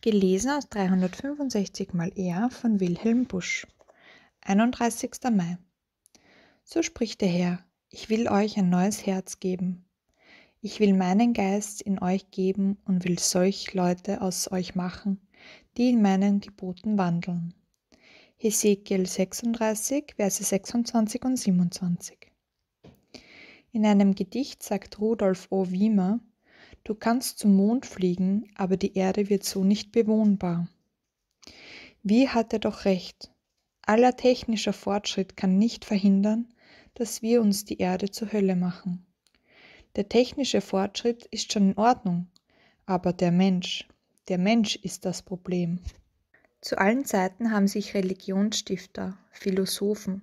Gelesen aus 365 mal er von Wilhelm Busch. 31. Mai. So spricht der Herr, ich will euch ein neues Herz geben. Ich will meinen Geist in euch geben und will solch Leute aus euch machen, die in meinen Geboten wandeln. Hesekiel 36, Verse 26 und 27. In einem Gedicht sagt Rudolf O. Wiemer, Du kannst zum Mond fliegen, aber die Erde wird so nicht bewohnbar. Wie hat er doch recht. Aller technischer Fortschritt kann nicht verhindern, dass wir uns die Erde zur Hölle machen. Der technische Fortschritt ist schon in Ordnung, aber der Mensch, der Mensch ist das Problem. Zu allen Zeiten haben sich Religionsstifter, Philosophen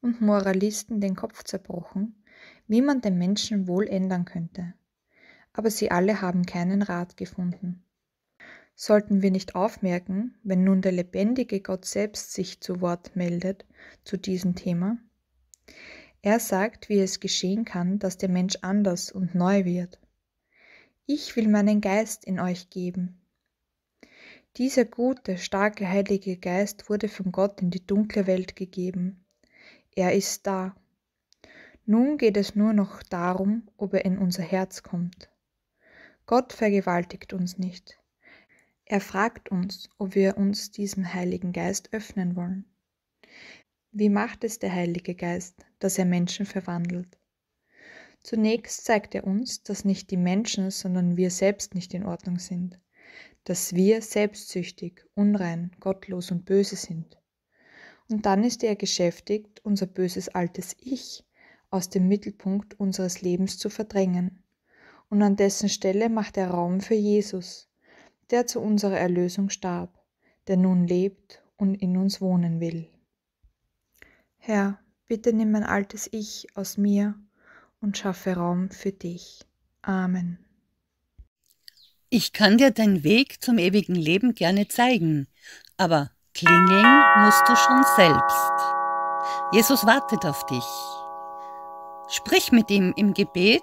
und Moralisten den Kopf zerbrochen, wie man den Menschen wohl ändern könnte aber sie alle haben keinen Rat gefunden. Sollten wir nicht aufmerken, wenn nun der lebendige Gott selbst sich zu Wort meldet zu diesem Thema? Er sagt, wie es geschehen kann, dass der Mensch anders und neu wird. Ich will meinen Geist in euch geben. Dieser gute, starke, heilige Geist wurde von Gott in die dunkle Welt gegeben. Er ist da. Nun geht es nur noch darum, ob er in unser Herz kommt. Gott vergewaltigt uns nicht. Er fragt uns, ob wir uns diesem Heiligen Geist öffnen wollen. Wie macht es der Heilige Geist, dass er Menschen verwandelt? Zunächst zeigt er uns, dass nicht die Menschen, sondern wir selbst nicht in Ordnung sind, dass wir selbstsüchtig, unrein, gottlos und böse sind. Und dann ist er geschäftigt, unser böses altes Ich aus dem Mittelpunkt unseres Lebens zu verdrängen und an dessen Stelle macht er Raum für Jesus, der zu unserer Erlösung starb, der nun lebt und in uns wohnen will. Herr, bitte nimm mein altes Ich aus mir und schaffe Raum für dich. Amen. Ich kann dir deinen Weg zum ewigen Leben gerne zeigen, aber klingeln musst du schon selbst. Jesus wartet auf dich. Sprich mit ihm im Gebet